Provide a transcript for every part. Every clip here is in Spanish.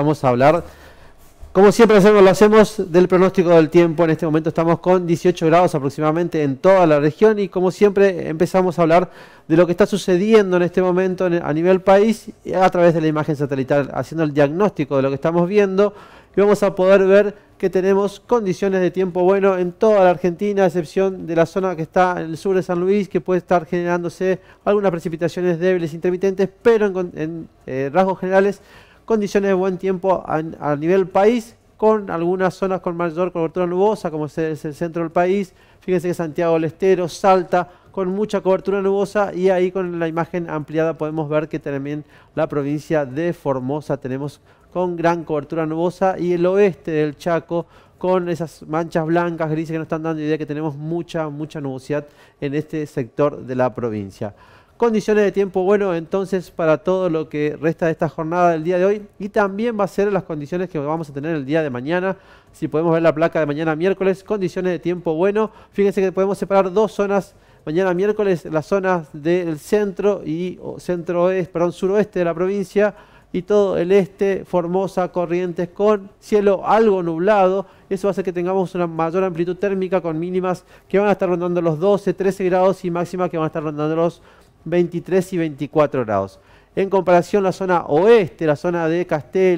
Vamos a hablar, como siempre hacemos, lo hacemos del pronóstico del tiempo. En este momento estamos con 18 grados aproximadamente en toda la región y como siempre empezamos a hablar de lo que está sucediendo en este momento a nivel país a través de la imagen satelital, haciendo el diagnóstico de lo que estamos viendo y vamos a poder ver que tenemos condiciones de tiempo bueno en toda la Argentina, a excepción de la zona que está en el sur de San Luis, que puede estar generándose algunas precipitaciones débiles intermitentes, pero en, eh, rasgos generales condiciones de buen tiempo a, nivel país, con algunas zonas con mayor cobertura nubosa, como es el centro del país. Fíjense que Santiago del Estero, Salta, con mucha cobertura nubosa y ahí con la imagen ampliada podemos ver que también la provincia de Formosa tenemos con gran cobertura nubosa y el oeste del Chaco con esas manchas blancas, grises que nos están dando idea que tenemos mucha, mucha nubosidad en este sector de la provincia condiciones de tiempo bueno entonces para todo lo que resta de esta jornada del día de hoy y también va a ser las condiciones que vamos a tener el día de mañana. Si podemos ver la placa de mañana miércoles, condiciones de tiempo bueno. Fíjense que podemos separar dos zonas. Mañana miércoles las zonas del centro y centro oeste, perdón, suroeste de la provincia y todo el este, Formosa, Corrientes, con cielo algo nublado. Eso va a hacer que tengamos una mayor amplitud térmica con mínimas que van a estar rondando los 12, 13 grados y máximas que van a estar rondando los 23 y 24 grados. En comparación, la zona oeste, la zona de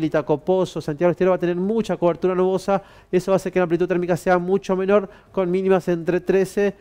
y Tacopozo, Santiago Estero va a tener mucha cobertura nubosa. Eso va a hacer que la amplitud térmica sea mucho menor, con mínimas entre 13,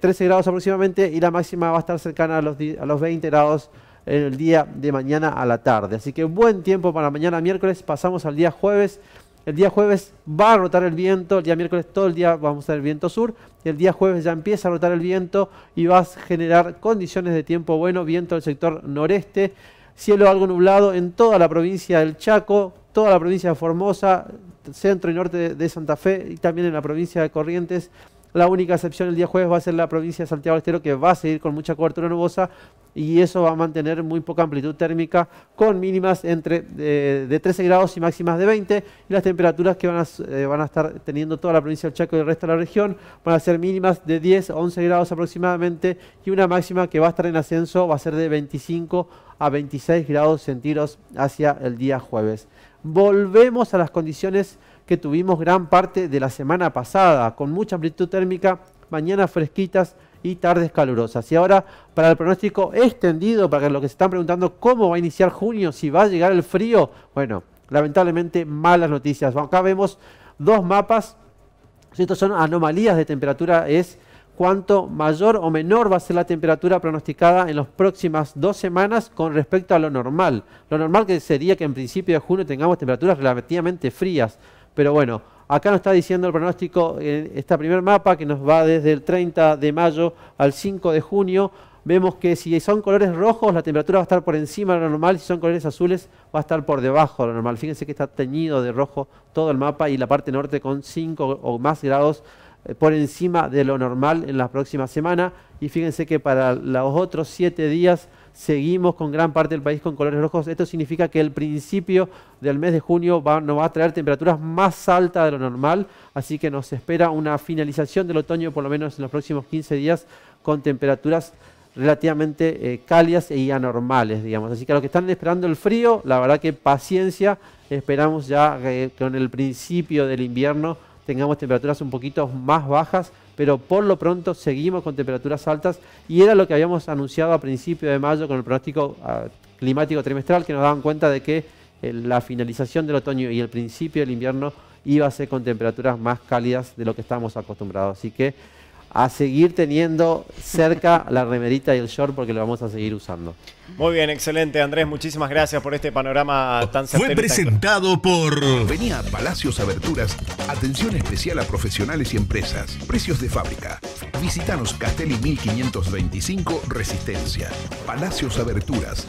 13 eh, grados aproximadamente, y la máxima va a estar cercana a los, a los 20 grados en el día de mañana a la tarde. Así que buen tiempo para mañana miércoles. Pasamos al día jueves. El día jueves va a rotar el viento, el día miércoles todo el día vamos a tener viento sur, el día jueves ya empieza a rotar el viento y va a generar condiciones de tiempo bueno, viento del sector noreste, cielo algo nublado en toda la provincia del Chaco, toda la provincia de Formosa, centro y norte de Santa Fe y también en la provincia de Corrientes, la única excepción el día jueves va a ser la provincia de Santiago del Estero, que va a seguir con mucha cobertura nubosa y eso va a mantener muy poca amplitud térmica, con mínimas entre eh, de 13 grados y máximas de 20. Y las temperaturas que van a, eh, van a estar teniendo toda la provincia del Chaco y el resto de la región van a ser mínimas de 10 a 11 grados aproximadamente y una máxima que va a estar en ascenso va a ser de 25 a 26 grados centígrados hacia el día jueves volvemos a las condiciones que tuvimos gran parte de la semana pasada, con mucha amplitud térmica, mañanas fresquitas y tardes calurosas. Y ahora, para el pronóstico extendido, para los que se están preguntando cómo va a iniciar junio, si va a llegar el frío, bueno, lamentablemente malas noticias. Acá vemos dos mapas, estos son anomalías de temperatura, es cuánto mayor o menor va a ser la temperatura pronosticada en las próximas dos semanas con respecto a lo normal. Lo normal que sería que en principio de junio tengamos temperaturas relativamente frías, pero bueno, acá nos está diciendo el pronóstico en este primer mapa que nos va desde el 30 de mayo al 5 de junio. Vemos que si son colores rojos la temperatura va a estar por encima de lo normal, si son colores azules va a estar por debajo de lo normal. Fíjense que está teñido de rojo todo el mapa y la parte norte con 5 o más grados eh, por encima de lo normal en la próxima semana. Y fíjense que para los otros siete días seguimos con gran parte del país con colores rojos. Esto significa que el principio del mes de junio nos va a traer temperaturas más altas de lo normal, así que nos espera una finalización del otoño por lo menos en los próximos 15 días con temperaturas relativamente eh, cálidas y e anormales, digamos. Así que a los que están esperando el frío, la verdad que paciencia, esperamos ya eh, con el principio del invierno tengamos temperaturas un poquito más bajas, pero por lo pronto seguimos con temperaturas altas y era lo que habíamos anunciado a principio de mayo con el pronóstico ah, climático trimestral, que nos daban cuenta de que eh, la finalización del otoño y el principio del invierno iba a ser con temperaturas más cálidas de lo que estábamos acostumbrados. Así que a seguir teniendo cerca la remerita y el short porque lo vamos a seguir usando. Muy bien, excelente Andrés, muchísimas gracias por este panorama tan Fue presentado por... Venía a Palacios Aberturas, atención especial a profesionales y empresas, precios de fábrica. Visítanos Castelli 1525 Resistencia, Palacios Aberturas.